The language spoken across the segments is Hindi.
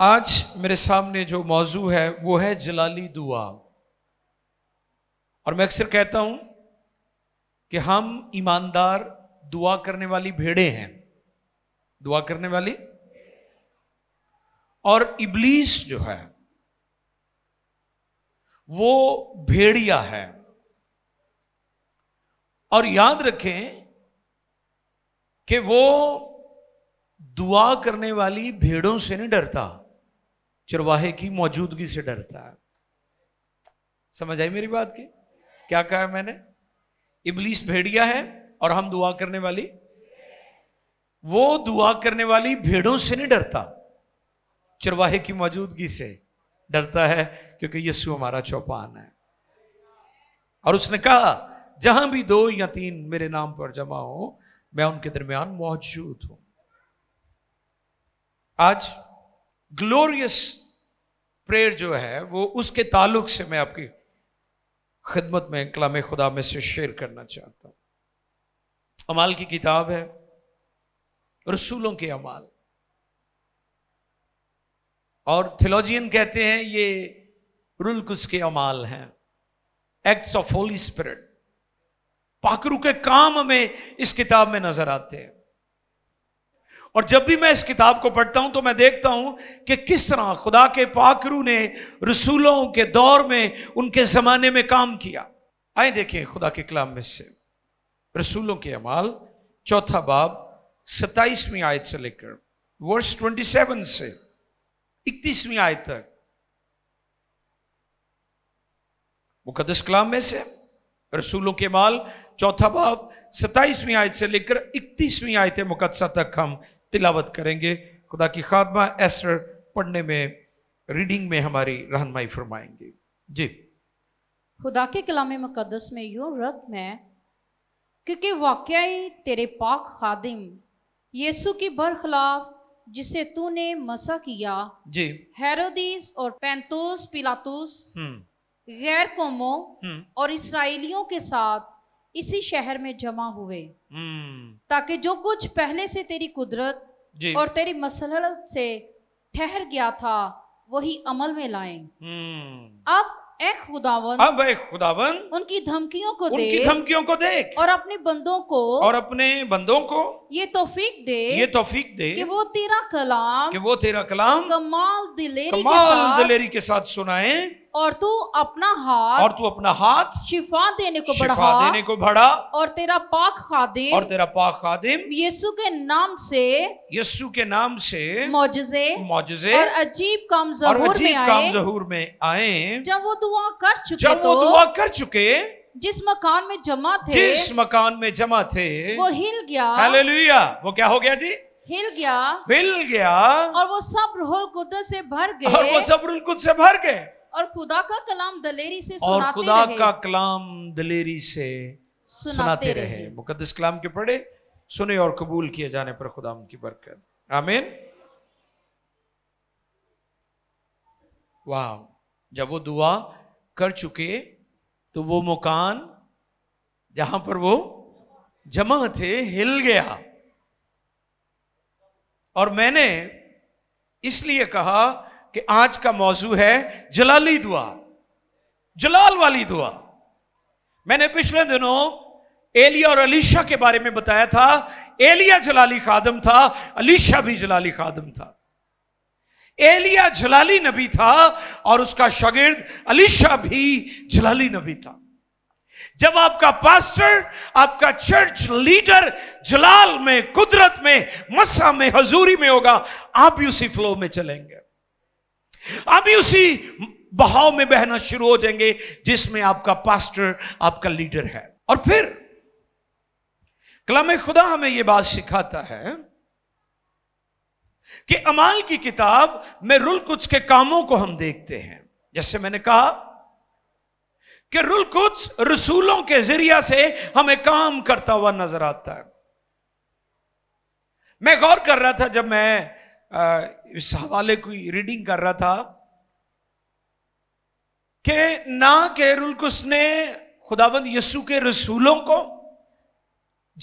आज मेरे सामने जो मौजू है वो है जलाली दुआ और मैं अक्सर कहता हूं कि हम ईमानदार दुआ करने वाली भेड़े हैं दुआ करने वाली और इबलीस जो है वो भेड़िया है और याद रखें कि वो दुआ करने वाली भेड़ों से नहीं डरता चरवाहे की मौजूदगी से डरता है समझ आई मेरी बात की क्या कहा मैंने इबलीस भेड़िया है और हम दुआ करने वाली वो दुआ करने वाली भेड़ों से नहीं डरता चरवाहे की मौजूदगी से डरता है क्योंकि यीशु हमारा चौपान है और उसने कहा जहां भी दो या तीन मेरे नाम पर जमा हो मैं उनके दरमियान मौजूद हूं आज ग्लोरियस प्रेयर जो है वो उसके ताल्लुक से मैं आपकी खिदमत में कलाम खुदा में से शेयर करना चाहता हूँ अमाल की किताब है रसूलों के अमाल और थियोलॉजियन कहते हैं ये रुलकुस के अमाल हैं एक्ट्स ऑफ होली स्पिरिट पाखरू के काम में इस किताब में नजर आते हैं और जब भी मैं इस किताब को पढ़ता हूं तो मैं देखता हूं कि किस तरह खुदा के पाकरू ने रसूलों के दौर में उनके ज़माने में काम किया आए देखें खुदा के कलाम में से रसूलों के अमाल चौथा बाब सत्ताईसवीं आयत से लेकर वर्ष ट्वेंटी सेवन से इकतीसवीं आयत तक मुकदस कलाम में से रसूलों के माल चौथा बाब सत्ताईसवीं आयत से लेकर इकतीसवीं आयत मुकदसा तक हम तिलावत करेंगे खुदा की खादमा एसर पढ़ने में रीडिंग में हमारी रहनमाई फरमाएंगे जी खुदा के कलाम मुकदस में यूं रख मैं क्योंकि वाकई तेरे पाक खादिम यीशु के बरखिलाफ जिसे तूने मसा किया जी हेरोदीस और पैंतोस पिलातुस हम्म। गैर कौमों हम्म। और इसराइलियों के साथ इसी शहर में जमा हुए हम्म। ताकि जो कुछ पहले से तेरी कुदरत और तेरी मसलत से ठहर गया था वही अमल में लाए हम्म। अब एक खुदावन अब एक खुदावन उनकी धमकियों को उनकी धमकियों को देख और अपने बंदों को और अपने बंदों को ये तोफीक दे ये तोफीक दे कि वो तेरा कलाम कि वो तेरा कलाम कमाल दिलेरी कमाल के साथ, दिलेरी के साथ सुनाए और तू अपना हाथ और तू अपना हाथ शिफा देने को बढ़ा शिफा देने को बढ़ा और तेरा पाक खादिम और तेरा पाक खादिम यीशु के नाम से यीशु के नाम से मौजजे मौजजे और अजीब काम जहूर में आए काम जहूर में आए जब वो दुआ कर चुके जब वो तो दुआ कर चुके जिस मकान में जमा थे जिस मकान में जमा थे वो हिल गया हालेलुया वो क्या हो गया जी हिल गया हिल गया और वो सब रोहल कुदस से भर गए और वो सब रोहल कुदस से भर गए और खुदा का कलाम दलेरी से और खुदा का कलाम दलेरी से सुनाते, सुनाते रहे, रहे। मुकदस कलाम के पढ़े सुने और कबूल किए जाने पर खुदा की बरकत आमीन वाह जब वो दुआ कर चुके तो वो मकान जहां पर वो जमा थे हिल गया और मैंने इसलिए कहा कि आज का मौजू है जलाली दुआ जलाल वाली दुआ मैंने पिछले दिनों एलिया और अलीशा के बारे में बताया था एलिया जलाली खादम था अलीशा भी जलाली खादम था एलिया जलाली नबी था और उसका शगिर्द अलीशा भी जलाली नबी था जब आपका पास्टर आपका चर्च लीडर जलाल में कुदरत में मसा में हजूरी में होगा आप भी उसी फ्लो में चलेंगे भी उसी बहाव में बहना शुरू हो जाएंगे जिसमें आपका पास्टर आपका लीडर है और फिर कलाम खुदा हमें यह बात सिखाता है कि अमाल की किताब में रुल कुछ के कामों को हम देखते हैं जैसे मैंने कहा कि रुल कुछ रसूलों के जरिया से हमें काम करता हुआ नजर आता है मैं गौर कर रहा था जब मैं इस हवाले की रीडिंग कर रहा था कि ना केरुल ने खुदावंद यसु के रसूलों को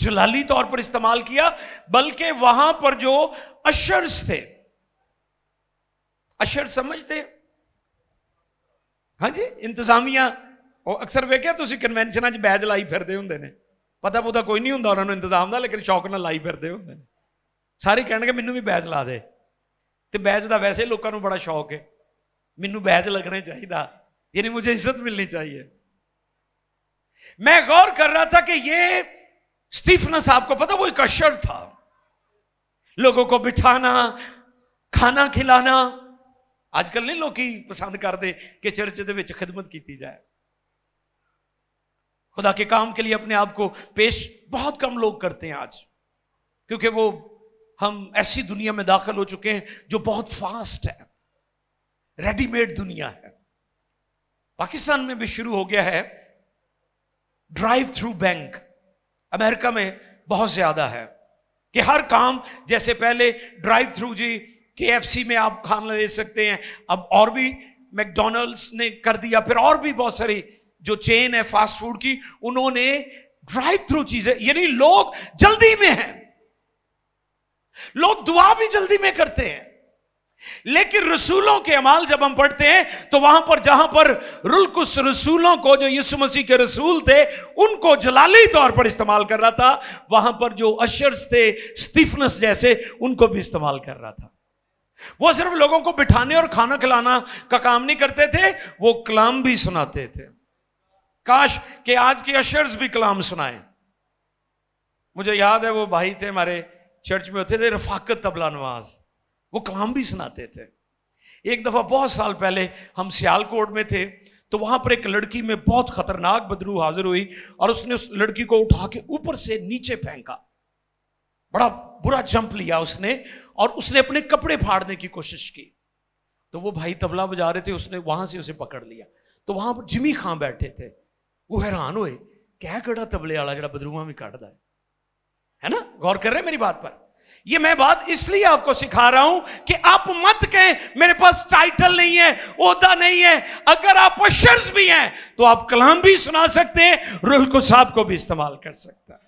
जलाली तौर पर इस्तेमाल किया बल्कि वहां पर जो अशर्स थे अशर समझते हाँ जी इंतजामिया अक्सर वेख्या कन्वेंशन च बैज लाई फिरते होंगे ने पता पुता कोई नहीं होंगे उन्होंने इंतजाम का लेकिन शौक न लाई फिरते होंगे सारे कह मैं भी बैज ला दे बैज का वैसे लोगों को बड़ा शौक है मैनू बैज लगने चाहिए यानी मुझे इज्जत मिलनी चाहिए मैं गौर कर रहा था कि ये स्टीफनस आपको पता वो एक अशर था लोगों को बिठाना खाना खिलाना आजकल नहीं लोग पसंद करते कि चर्च के खिदमत की जाए खुदा के काम के लिए अपने आप को पेश बहुत कम लोग करते हैं आज क्योंकि वो हम ऐसी दुनिया में दाखिल हो चुके हैं जो बहुत फास्ट है रेडीमेड दुनिया है पाकिस्तान में भी शुरू हो गया है ड्राइव थ्रू बैंक अमेरिका में बहुत ज़्यादा है कि हर काम जैसे पहले ड्राइव थ्रू जी के में आप खाना ले सकते हैं अब और भी मैकडोनल्ड्स ने कर दिया फिर और भी बहुत सारी जो चेन है फास्ट फूड की उन्होंने ड्राइव थ्रू चीजें यानी लोग जल्दी में हैं लोग दुआ भी जल्दी में करते हैं लेकिन रसूलों के अमाल जब हम पढ़ते हैं तो वहां पर जहां पर रुलकुस रसूलों को जो यीशु मसीह के रसूल थे उनको जलाली तौर पर इस्तेमाल कर रहा था वहां पर जो अशर्स थे स्टीफनस जैसे उनको भी इस्तेमाल कर रहा था वो सिर्फ लोगों को बिठाने और खाना खिलाना का काम नहीं करते थे वो कलाम भी सुनाते थे काश के आज के अशर्स भी कलाम सुनाए मुझे याद है वो भाई थे हमारे चर्च में होते थे रफाकत तबला नवाज़ वो कलाम भी सुनाते थे एक दफ़ा बहुत साल पहले हम सियालकोट में थे तो वहाँ पर एक लड़की में बहुत खतरनाक बदरू हाजिर हुई और उसने उस लड़की को उठा के ऊपर से नीचे फेंका बड़ा बुरा जंप लिया उसने और उसने अपने कपड़े फाड़ने की कोशिश की तो वो भाई तबला बजा रहे थे उसने वहाँ से उसे पकड़ लिया तो वहाँ पर जिमी खां बैठे थे वो हैरान हुए क्या कड़ा तबले वाला जरा बदरूआ भी काट है है ना गौर कर रहे हैं मेरी बात पर ये मैं बात इसलिए आपको सिखा रहा हूं कि आप मत कहें मेरे पास टाइटल नहीं है ओदा नहीं है अगर आप अशर्स भी हैं तो आप कलाम भी सुना सकते हैं रुल को साहब को भी इस्तेमाल कर सकता है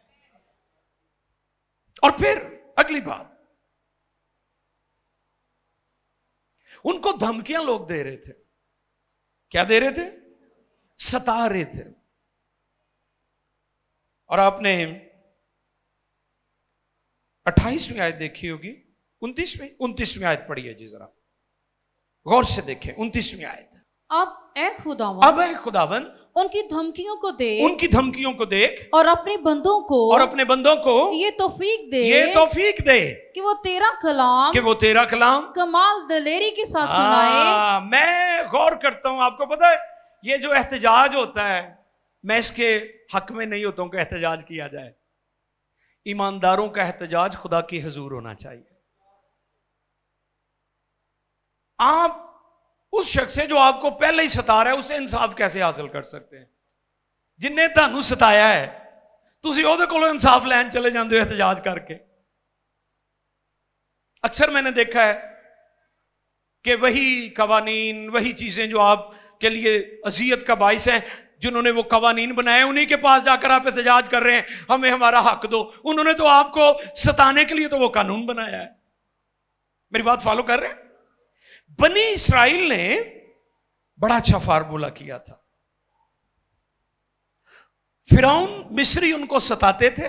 और फिर अगली बात उनको धमकियां लोग दे रहे थे क्या दे रहे थे सता रहे थे और आपने अट्ठाईसवीं आयत देखी होगी उनतीसवीं उनतीसवीं आयत पढ़ी है जी जरा गौर से देखें उनतीसवीं आयत अब ए खुदावन अब ए खुदावन उनकी धमकियों को देख उनकी धमकियों को देख और अपने बंदों को और अपने बंदों को ये तोफीक दे ये तोफीक दे कि वो तेरा कलाम कि वो तेरा कलाम कमाल दलेरी के साथ सुनाए हाँ, मैं गौर करता हूँ आपको पता है ये जो एहतजाज होता है मैं इसके हक में नहीं होता हूँ कि एहतजाज किया जाए ईमानदारों का एहतजाज खुदा की हजूर होना चाहिए आप उस शख्स से जो आपको पहले ही सता रहा है उसे इंसाफ कैसे हासिल कर सकते हैं जिन्हें तहू सताया है तुम ਉਹਦੇ को इंसाफ लैन चले जाते हो एहतजाज करके अक्सर मैंने देखा है कि वही कवानीन वही चीज़ें जो आप के लिए अजियत का बायस है जिन्होंने वो कवानीन बनाए उन्हीं के पास जाकर आप एहतजाज कर रहे हैं हमें हमारा हक दो उन्होंने तो आपको सताने के लिए तो वो कानून बनाया है मेरी बात फॉलो कर रहे हैं बनी इसराइल ने बड़ा अच्छा फार्मूला किया था फिराउन मिस्री उनको सताते थे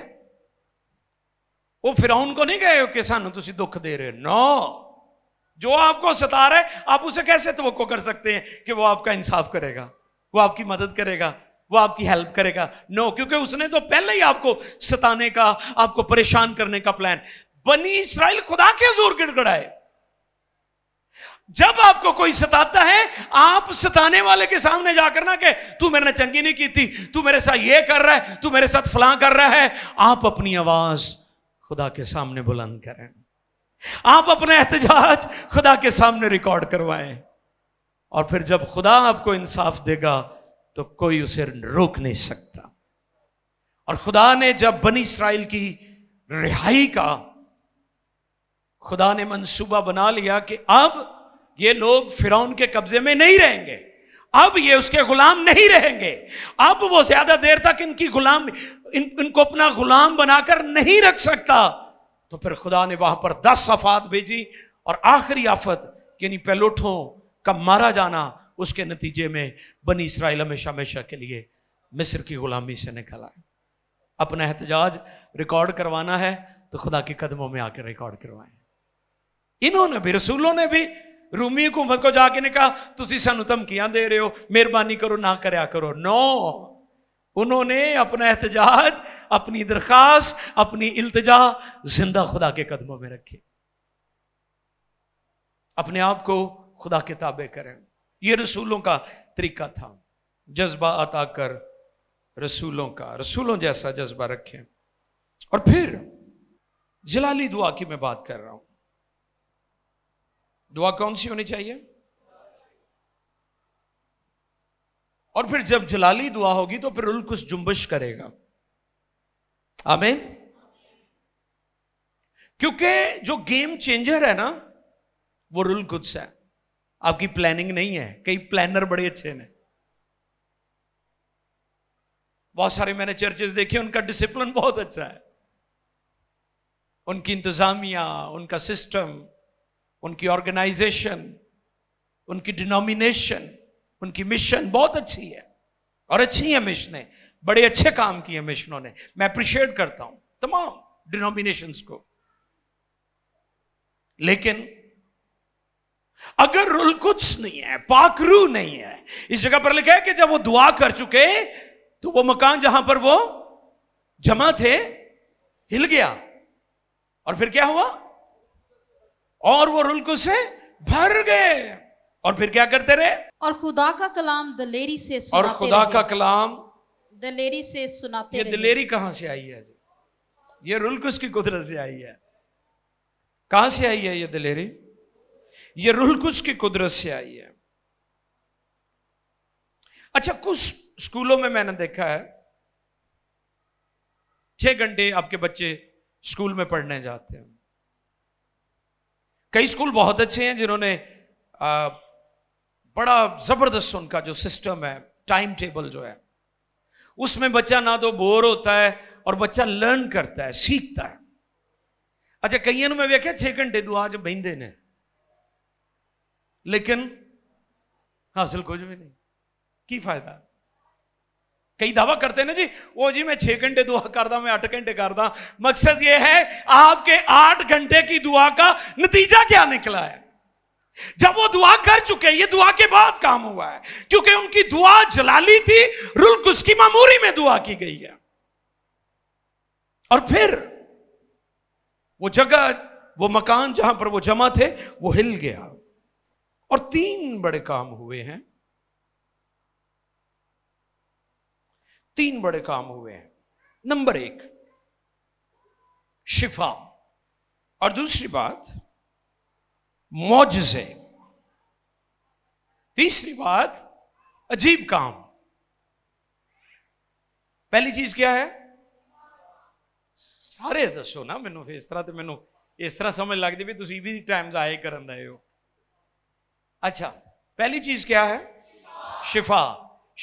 वो फिराउन को नहीं गए कि सानू तुम दुख दे रहे हो नो जो आपको सता रहे आप उसे कैसे तो कर सकते हैं कि वो आपका इंसाफ करेगा वो आपकी मदद करेगा वो आपकी हेल्प करेगा नो no, क्योंकि उसने तो पहले ही आपको सताने का आपको परेशान करने का प्लान बनी इसराइल खुदा के जोर गिड़गड़ाए जब आपको कोई सताता है आप सताने वाले के सामने जाकर ना के तू मेरे ने चंगी नहीं की थी तू मेरे साथ ये कर रहा है तू मेरे साथ फलां कर रहा है आप अपनी आवाज खुदा के सामने बुलंद करें आप अपने एहतजाज खुदा के सामने रिकॉर्ड करवाएं और फिर जब खुदा आपको इंसाफ देगा तो कोई उसे रोक नहीं सकता और खुदा ने जब बनी इसराइल की रिहाई का खुदा ने मंसूबा बना लिया कि अब ये लोग फिरौन के कब्जे में नहीं रहेंगे अब ये उसके गुलाम नहीं रहेंगे अब वो ज्यादा देर तक इनकी गुलाम इन इनको अपना गुलाम बनाकर नहीं रख सकता तो फिर खुदा ने वहां पर दस अफात भेजी और आखिरी आफत यानी पेलोठों का मारा जाना उसके नतीजे में बनी इसराइल हमेशा हमेशा के लिए मिस्र की गुलामी से निकल आए अपना एहतजाज रिकॉर्ड करवाना है तो खुदा के कदमों में आकर रिकॉर्ड करवाए इन्होंने भी रसूलों ने भी रूमी हुकूमत को जाके ने कहा तुम सू धमकियां दे रहे हो मेहरबानी करो ना कराया करो नो उन्होंने अपना एहतजाज अपनी दरखास्त अपनी इल्तजा जिंदा खुदा के कदमों में रखी अपने आप को खुदा के ताबे करें ये रसूलों का तरीका था जज्बा अता कर रसूलों का रसूलों जैसा जज्बा रखें और फिर जलाली दुआ की मैं बात कर रहा हूं दुआ कौन सी होनी चाहिए और फिर जब जलाली दुआ होगी तो फिर रुल कुछ जुम्बश करेगा आमीन क्योंकि जो गेम चेंजर है ना वो रुल कुछ है आपकी प्लानिंग नहीं है कई प्लानर बड़े अच्छे हैं बहुत सारे मैंने चर्चेस देखे उनका डिसिप्लिन बहुत अच्छा है उनकी इंतजामिया उनका सिस्टम उनकी ऑर्गेनाइजेशन उनकी डिनोमिनेशन उनकी मिशन बहुत अच्छी है और अच्छी है मिशनें बड़े अच्छे काम किए मिशनों ने मैं अप्रिशिएट करता हूं तमाम डिनोमिनेशन को लेकिन अगर रुल कुछ नहीं है पाकरू नहीं है इस जगह पर लिखा है कि जब वो दुआ कर चुके तो वो मकान जहां पर वो जमा थे हिल गया और फिर क्या हुआ और वो कुछ से भर गए और फिर क्या करते रहे और खुदा का कलाम दलेरी से सुनाते और खुदा का कलाम दलेरी से सुनाते ये दलेरी कहां से आई है ये कुछ की कुदरत से आई है कहां से आई है ये दलेरी ये रूह कुछ की कुदरत से आई है अच्छा कुछ स्कूलों में मैंने देखा है छह घंटे आपके बच्चे स्कूल में पढ़ने जाते हैं कई स्कूल बहुत अच्छे हैं जिन्होंने बड़ा जबरदस्त उनका जो सिस्टम है टाइम टेबल जो है उसमें बच्चा ना तो बोर होता है और बच्चा लर्न करता है सीखता है अच्छा कईयों में वेख्या छह घंटे दुआ च बहते हैं लेकिन हासिल कुछ भी नहीं की फायदा कई दावा करते ना जी वो जी मैं छह घंटे दुआ करता मैं आठ घंटे करता मकसद ये है आपके आठ घंटे की दुआ का नतीजा क्या निकला है जब वो दुआ कर चुके ये दुआ के बाद काम हुआ है क्योंकि उनकी दुआ जलाली थी रुल की मामूरी में दुआ की गई है और फिर वो जगह वो मकान जहां पर वो जमा थे वो हिल गया और तीन बड़े काम हुए हैं तीन बड़े काम हुए हैं नंबर एक शिफा और दूसरी बात मौजे तीसरी बात अजीब काम पहली चीज क्या है सारे दसो ना ਮੈਨੂੰ इस तरह तो मैं इस तरह समझ लगती भी तुम भी टाइम जाए कर ਦਾ अच्छा पहली चीज क्या है शिफा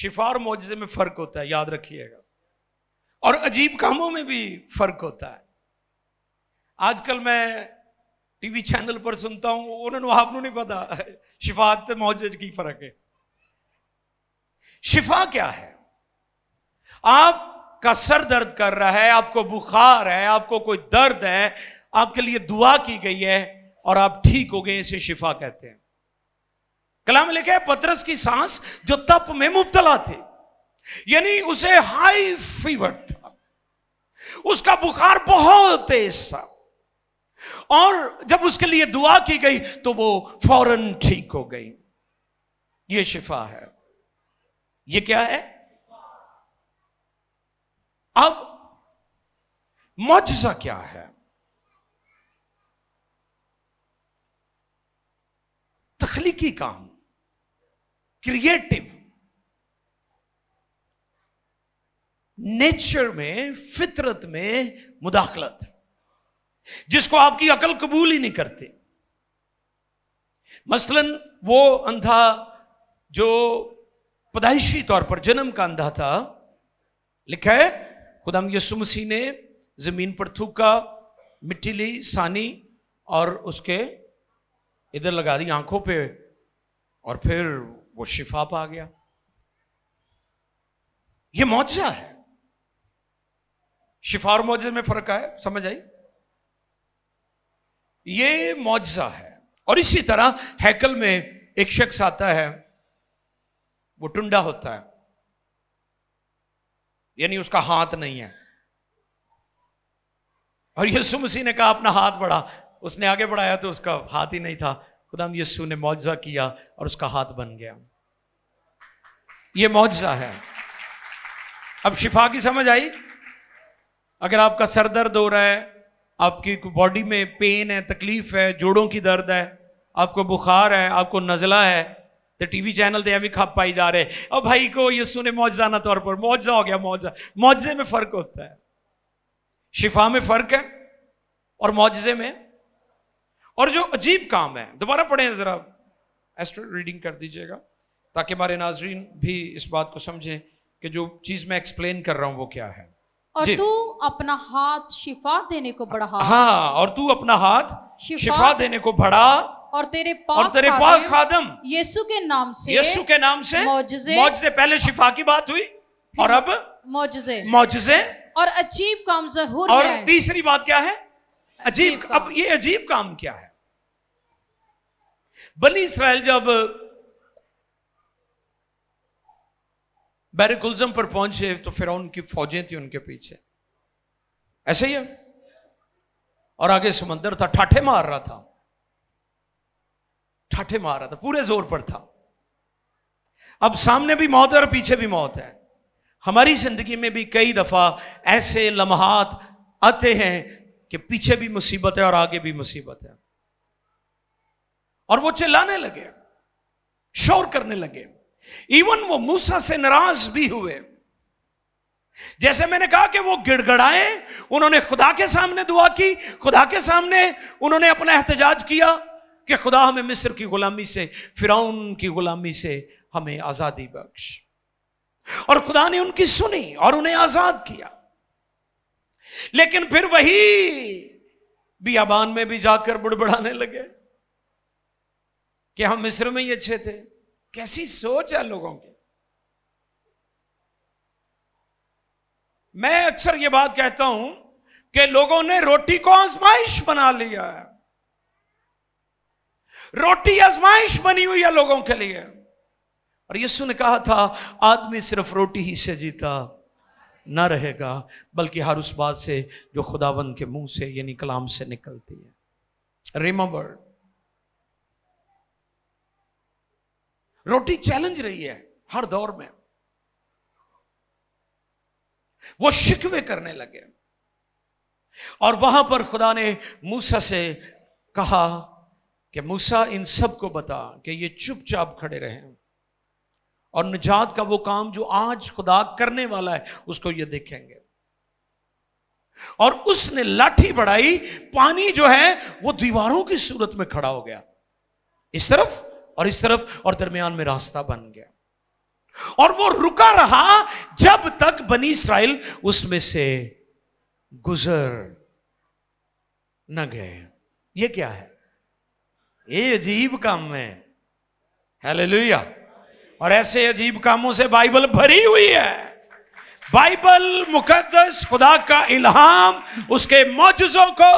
शिफा और मोजे में फर्क होता है याद रखिएगा और अजीब कामों में भी फर्क होता है आजकल मैं टीवी चैनल पर सुनता हूं उन्होंने आपको नहीं पता शिफा मोजे की फर्क है शिफा क्या है आपका सर दर्द कर रहा है आपको बुखार है आपको कोई दर्द है आपके लिए दुआ की गई है और आप ठीक हो गए इसे शिफा कहते हैं कलाम लिखे पतरस की सांस जो तप में मुबतला थे यानी उसे हाई फीवर था उसका बुखार बहुत तेज था और जब उसके लिए दुआ की गई तो वो फौरन ठीक हो गई ये शिफा है ये क्या है अब मौजा क्या है तखलीकी काम क्रिएटिव नेचर में फितरत में मुदाखलत जिसको आपकी अकल कबूल ही नहीं करते मसलन वो अंधा जो पदाइशी तौर पर जन्म का अंधा था लिखा है खुदाम यसु मसीह ने जमीन पर थूका मिट्टी ली सानी और उसके इधर लगा दी आंखों पे और फिर वो शिफा पा गया ये मुआवजा है शिफा और मुआवजे में फर्क आया समझ आई ये मुआवजा है और इसी तरह हैकल में एक शख्स आता है वो टुंडा होता है यानी उसका हाथ नहीं है और यीशु मसीह ने कहा अपना हाथ बढ़ा उसने आगे बढ़ाया तो उसका हाथ ही नहीं था खुदा यस्सु ने मुआवजा किया और उसका हाथ बन गया ये मुआवजा है अब शिफा की समझ आई अगर आपका सर दर्द हो रहा है आपकी बॉडी में पेन है तकलीफ है जोड़ों की दर्द है आपको बुखार है आपको नज़ला है तो टीवी चैनल तो अभी खप पाई जा रहे हैं और भाई को ये सुने ना तौर पर मुआवजा हो गया मुआवजा मुआवजे में फ़र्क होता है शिफा में फ़र्क है और मुआवजे में और जो अजीब काम है दोबारा पढ़ें ज़रा एस्ट्रो रीडिंग कर दीजिएगा ताकि हमारे नाजरीन भी इस बात को समझें कि जो चीज़ मैं एक्सप्लेन कर रहा हूं वो क्या है और तू अपना हाथ शिफा देने को बढ़ा हाँ और तू अपना हाथ शिफा, शिफा देने को बढ़ा और तेरे पाक और तेरे पाक खादम यीशु के नाम से यीशु के नाम से मौजजे मौजजे पहले शिफा की बात हुई और अब मौजजे मौजजे और अजीब काम जहूर और तीसरी बात क्या है अजीब अब ये अजीब काम क्या है बनी इसराइल जब बैरिकुलजम पर पहुंचे तो फिर उनकी फौजें थी उनके पीछे ऐसे ही है और आगे समंदर था ठाठे मार रहा था ठाठे मार रहा था पूरे जोर पर था अब सामने भी मौत है और पीछे भी मौत है हमारी जिंदगी में भी कई दफा ऐसे लम्हात आते हैं कि पीछे भी मुसीबत है और आगे भी मुसीबत है और वो चिल्लाने लगे शोर करने लगे इवन वो मूसा से नाराज भी हुए जैसे मैंने कहा कि वो गिड़गड़ाए उन्होंने खुदा के सामने दुआ की खुदा के सामने उन्होंने अपना एहतजाज किया कि खुदा हमें मिस्र की गुलामी से फिराउन की गुलामी से हमें आज़ादी बख्श और खुदा ने उनकी सुनी और उन्हें आज़ाद किया लेकिन फिर वही बियाबान में भी जाकर बुड़बड़ाने लगे कि हम मिस्र में ही अच्छे थे कैसी सोच है लोगों की मैं अक्सर यह बात कहता हूं कि लोगों ने रोटी को आजमाइश बना लिया है रोटी आजमाइश बनी हुई है लोगों के लिए और यीशु ने कहा था आदमी सिर्फ रोटी ही से जीता न रहेगा बल्कि हर उस बात से जो खुदावन के मुंह से यानी कलाम से निकलती है रिमेंबर रोटी चैलेंज रही है हर दौर में वो शिकवे करने लगे और वहां पर खुदा ने मूसा से कहा कि मूसा इन सब को बता कि ये चुपचाप खड़े रहें और निजात का वो काम जो आज खुदा करने वाला है उसको ये देखेंगे और उसने लाठी बढ़ाई पानी जो है वो दीवारों की सूरत में खड़ा हो गया इस तरफ और इस तरफ और दरमियान में रास्ता बन गया और वो रुका रहा जब तक बनी इसराइल उसमें से गुजर न गए ये क्या है ये अजीब काम है हेले और ऐसे अजीब कामों से बाइबल भरी हुई है बाइबल मुकद्दस खुदा का इल्हाम उसके मोजों को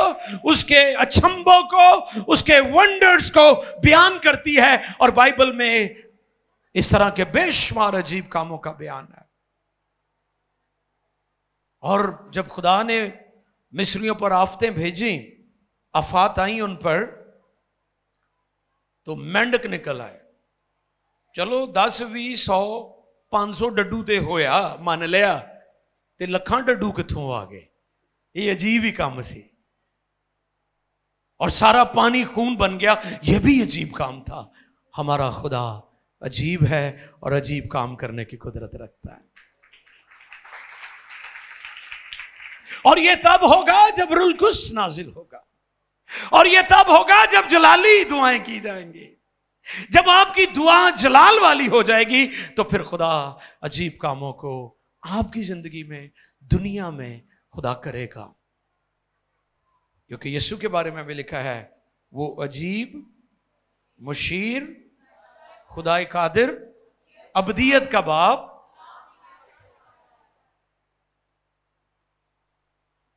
उसके अचंबों को उसके वंडर्स को बयान करती है और बाइबल में इस तरह के बेशुमार अजीब कामों का बयान है और जब खुदा ने मिस्रियों पर आफतें भेजी आफात आई उन पर तो मेंढक निकल आए दस भी सौ पांच सौ डड्डू तो होया मान लिया तो लखा डड्डू कितों आ गए ये अजीब ही काम से और सारा पानी खून बन गया यह भी अजीब काम था हमारा खुदा अजीब है और अजीब काम करने की कुदरत रखता है और यह तब होगा जब रुलकुस नाजिल होगा और यह तब होगा जब जलाली दुआएं की जाएंगी जब आपकी दुआ जलाल वाली हो जाएगी तो फिर खुदा अजीब कामों को आपकी जिंदगी में दुनिया में खुदा करेगा क्योंकि यीशु के बारे में भी लिखा है वो अजीब मुशीर खुदा कादिर अबदियत का बाप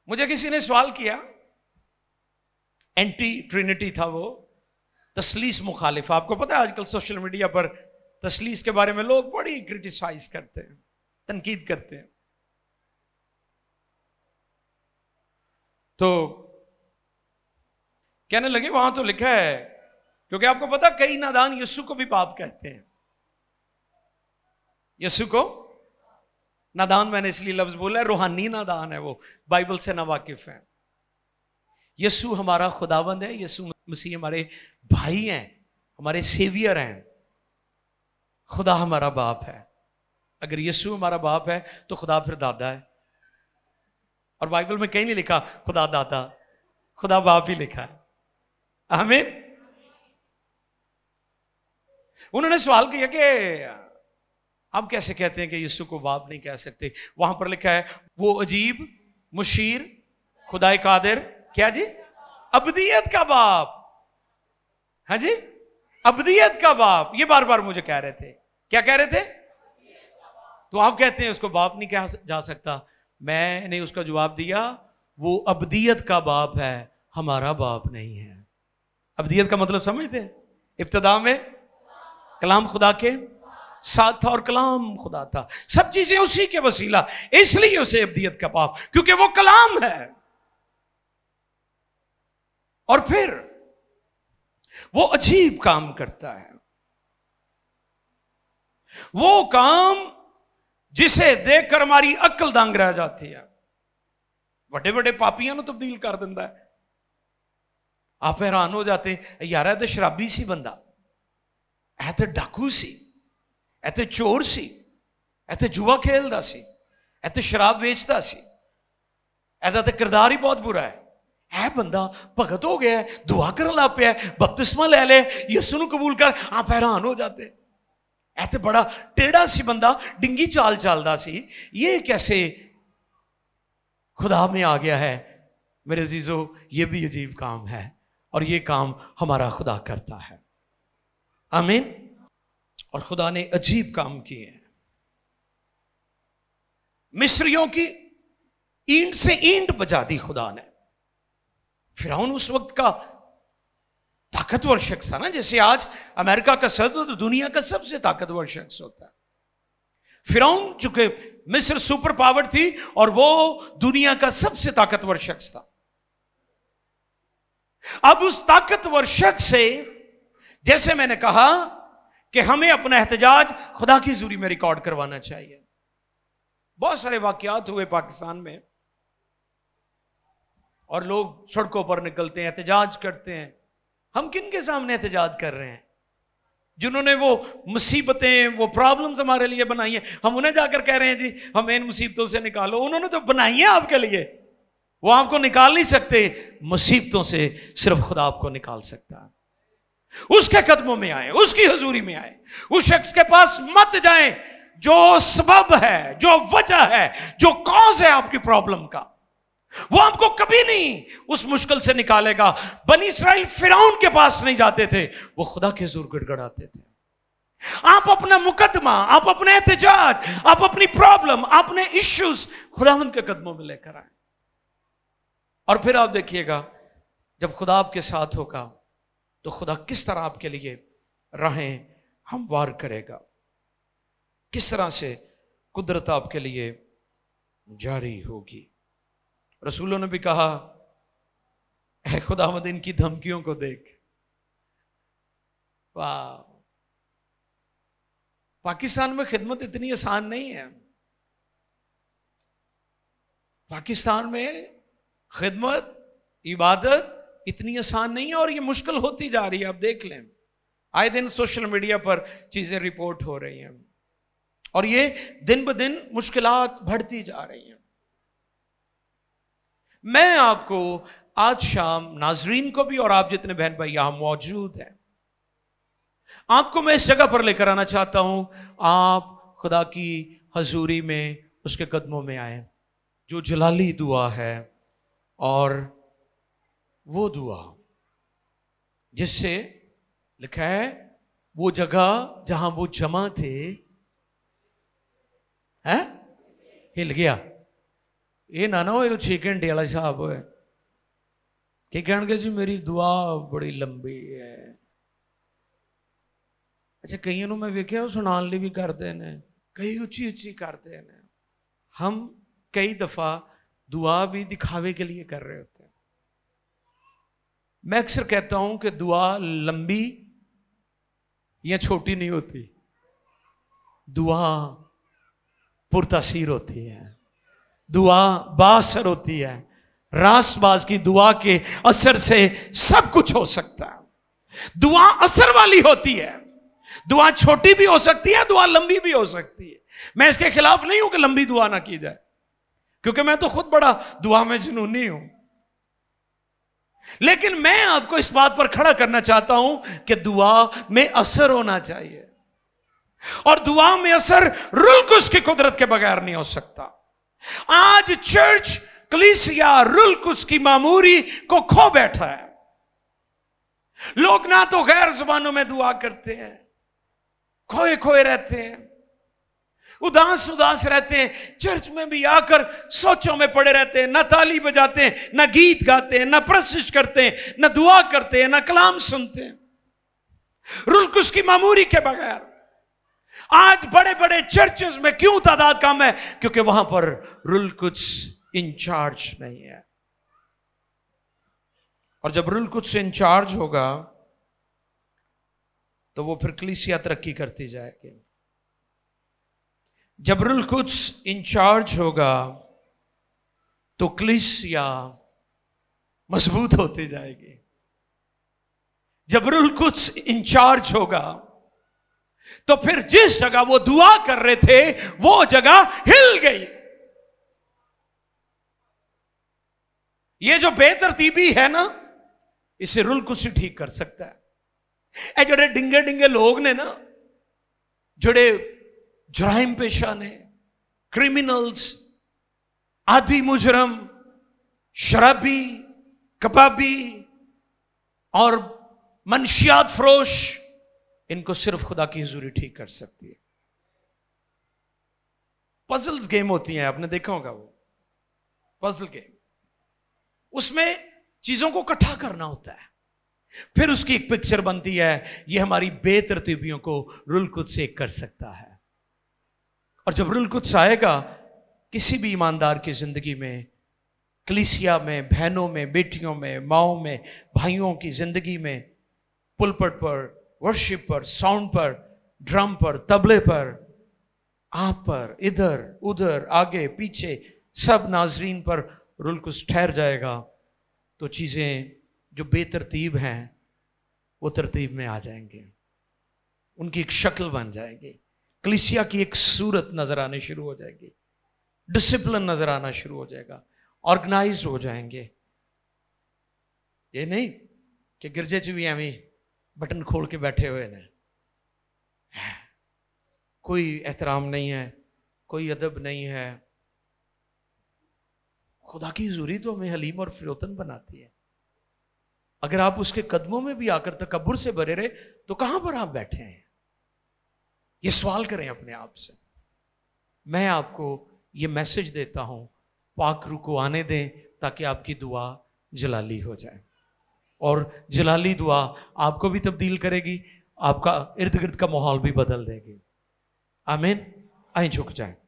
मुझे किसी ने सवाल किया एंटी ट्रिनिटी था वो तसलीस मुखालिफ आपको पता है आजकल सोशल मीडिया पर तसलीस के बारे में लोग बड़ी क्रिटिसाइज करते हैं तनकीद करते हैं तो कहने लगे वहां तो लिखा है क्योंकि आपको पता कई नादान यसु को भी बाप कहते हैं यसु को नादान मैंने इसलिए लफ्ज बोला है रूहानी नादान है वो बाइबल से ना वाकिफ है यसु हमारा खुदावंद है यसु मसीह हमारे भाई हैं हमारे सेवियर हैं खुदा हमारा बाप है अगर यसु हमारा बाप है तो खुदा फिर दादा है और बाइबल में कहीं नहीं लिखा खुदा दादा खुदा बाप ही लिखा है हमें उन्होंने सवाल किया कि हम कैसे कहते हैं कि यीशु को बाप नहीं कह सकते वहां पर लिखा है वो अजीब मुशीर खुदाई कादिर क्या जी अबदियत का बाप है हाँ जी अबियत का बाप ये बार बार मुझे कह रहे थे क्या कह रहे थे तो आप कहते हैं उसको बाप नहीं कह जा सकता मैंने उसका जवाब दिया वो अबियत का बाप है हमारा बाप नहीं है अबदीयत का मतलब समझते हैं इब्तदा में कलाम खुदा के साथ था और कलाम खुदा था सब चीजें उसी के वसीला इसलिए उसे अबदियत का बाप क्योंकि वो कलाम है और फिर वो अजीब काम करता है वो काम जिसे देखकर हमारी अकल दंग रह जाती है बड़े वे पापिया तब्दील कर देता है आप हैरान हो जाते यार ए तो शराबी सी बंदा ए तो डाकू सी ए तो चोर सी ए तो जुआ खेलता सी ए तो शराब वेचता सी ए किरदार ही बहुत बुरा है ਐ ਬੰਦਾ ਭਗਤ ਹੋ ਗਿਆ ਦੁਆ ਕਰਨ ਲੱਗ ਪਿਆ ਬਪਤਿਸਮਾ ਲੈ ਲੈ ਯਿਸੂ ਨੂੰ ਕਬੂਲ ਕਰ ਆਪ ਹੈਰਾਨ ਹੋ ਜਾਂਦੇ ਐ ਤੇ ਬੜਾ ਟੇੜਾ ਸੀ ਬੰਦਾ ਡਿੰਗੀ ਚਾਲ ਚੱਲਦਾ ਸੀ ਇਹ खुदा में आ गया है मेरे अजीजो ये भी अजीब काम है और ये काम हमारा खुदा करता है आमीन और खुदा ने अजीब काम किए हैं मिस्रियों की ईंट से ईंट बजा दी खुदा ने फिराउन उस वक्त का ताकतवर शख्स था ना जैसे आज अमेरिका का सद तो दुनिया का सबसे ताकतवर शख्स होता है फिराउन चूंकि मिस्र सुपर पावर थी और वो दुनिया का सबसे ताकतवर शख्स था अब उस ताकतवर शख्स से जैसे मैंने कहा कि हमें अपना एहतजाज खुदा की जूरी में रिकॉर्ड करवाना चाहिए बहुत सारे वाकयात हुए पाकिस्तान में और लोग सड़कों पर निकलते हैं एहतजाज करते हैं हम किन के सामने एहतजाज कर रहे हैं जिन्होंने वो मुसीबतें वो प्रॉब्लम्स हमारे लिए बनाई हैं हम उन्हें जाकर कह रहे हैं जी हम इन मुसीबतों से निकालो उन्होंने तो बनाई है आपके लिए वो आपको निकाल नहीं सकते मुसीबतों से सिर्फ खुदा आपको निकाल सकता है उसके कदमों में आए उसकी हजूरी में आए उस शख्स के पास मत जाए जो सबब है जो वजह है जो कॉज है आपकी प्रॉब्लम का वो आपको कभी नहीं उस मुश्किल से निकालेगा बनी इसराइल फिराउन के पास नहीं जाते थे वो खुदा के जोर गड़गड़ाते थे आप अपना मुकदमा आप अपने एहतजाज आप अपनी प्रॉब्लम अपने इश्यूज खुदा के कदमों में लेकर आए और फिर आप देखिएगा जब खुदा आपके साथ होगा तो खुदा किस तरह आपके लिए राहें हमवार करेगा किस तरह से कुदरत आपके लिए जारी होगी रसूलों ने भी कहा ए खुदामद इनकी धमकियों को देख वाह पाकिस्तान में खिदमत इतनी आसान नहीं है पाकिस्तान में खिदमत इबादत इतनी आसान नहीं है और ये मुश्किल होती जा रही है आप देख लें आए दिन सोशल मीडिया पर चीज़ें रिपोर्ट हो रही हैं और ये दिन ब दिन मुश्किल बढ़ती जा रही हैं मैं आपको आज शाम नाजरीन को भी और आप जितने बहन भाई यहां मौजूद हैं आपको मैं इस जगह पर लेकर आना चाहता हूं आप खुदा की हजूरी में उसके कदमों में आए जो जलाली दुआ है और वो दुआ जिससे लिखा है वो जगह जहां वो जमा थे है हिल गया ये ना ना हो छः घंटे वाला हिसाब है कि कह जी मेरी दुआ बड़ी लंबी है अच्छा कई मैं वेख्या सुना लिए भी करते हैं कई उची उची करते हैं हम कई दफ़ा दुआ भी दिखावे के लिए कर रहे होते हैं मैं अक्सर कहता हूं कि दुआ लंबी या छोटी नहीं होती दुआ पुरतासीर होती है दुआ बासर होती है रासबाज की दुआ के असर से सब कुछ हो सकता है दुआ असर वाली होती है दुआ छोटी भी हो सकती है दुआ लंबी भी हो सकती है मैं इसके खिलाफ नहीं हूं कि लंबी दुआ ना की जाए क्योंकि मैं तो खुद बड़ा दुआ में जुनूनी हूं लेकिन मैं आपको इस बात पर खड़ा करना चाहता हूं कि दुआ में असर होना चाहिए और दुआ में असर रुल्क उसकी कुदरत के बगैर नहीं हो सकता आज चर्च कलिसिया रुल्क उसकी मामूरी को खो बैठा है लोग ना तो गैर जुबानों में दुआ करते हैं खोए खोए रहते हैं उदास उदास रहते हैं चर्च में भी आकर सोचों में पड़े रहते हैं ना ताली बजाते हैं ना गीत गाते हैं ना प्रशिश करते हैं ना दुआ करते हैं ना कलाम सुनते हैं रुल्क उसकी मामूरी के बगैर आज बड़े बड़े चर्चेस में क्यों तादाद कम है क्योंकि वहां पर रुल कुछ इंचार्ज नहीं है और जब रुल कुछ इंचार्ज होगा तो वो फिर क्लिसिया तरक्की करती जाएगी जब रुल कुछ इंचार्ज होगा तो क्लिसिया मजबूत होती जाएगी जब रुल कुछ इंचार्ज होगा तो फिर जिस जगह वो दुआ कर रहे थे वो जगह हिल गई ये जो बेतरतीबी है ना इसे रुल कुछ ठीक कर सकता है ए जोड़े डिंगे डिंगे लोग ने ना जोड़े जराइम पेशा ने क्रिमिनल्स आदि मुजरम शराबी कबाबी और मनशियात फरोश इनको सिर्फ खुदा की हजूरी ठीक कर सकती है पजल्स गेम होती हैं आपने देखा होगा वो पजल गेम उसमें चीजों को इकट्ठा करना होता है फिर उसकी एक पिक्चर बनती है ये हमारी बेतरतीबियों को रुलकुद से एक कर सकता है और जब रुलकुद आएगा किसी भी ईमानदार की जिंदगी में कलिसिया में बहनों में बेटियों में माओ में भाइयों की जिंदगी में पुलपट पर वर्शिप पर साउंड पर ड्रम पर तबले पर आप पर इधर उधर आगे पीछे सब नाजरीन पर रुलकुस ठहर जाएगा तो चीज़ें जो बेतरतीब हैं वो तरतीब में आ जाएंगे उनकी एक शक्ल बन जाएगी कलिसिया की एक सूरत नज़र आनी शुरू हो जाएगी डिसिप्लिन नज़र आना शुरू हो जाएगा ऑर्गेनाइज हो जाएंगे ये नहीं कि गिरजे च भी एवं बटन खोल के बैठे हुए ने कोई एहतराम नहीं है कोई अदब नहीं है खुदा की हजूरी तो हमें हलीम और फिरोतन बनाती है अगर आप उसके कदमों में भी आकर तकबर से भरे रहे तो कहां पर आप बैठे हैं ये सवाल करें अपने आप से मैं आपको ये मैसेज देता हूं पाखरू को आने दें ताकि आपकी दुआ जलाली हो जाए और जलाली दुआ आपको भी तब्दील करेगी आपका इर्द गिर्द का माहौल भी बदल देगी आमीन आई झुक जाए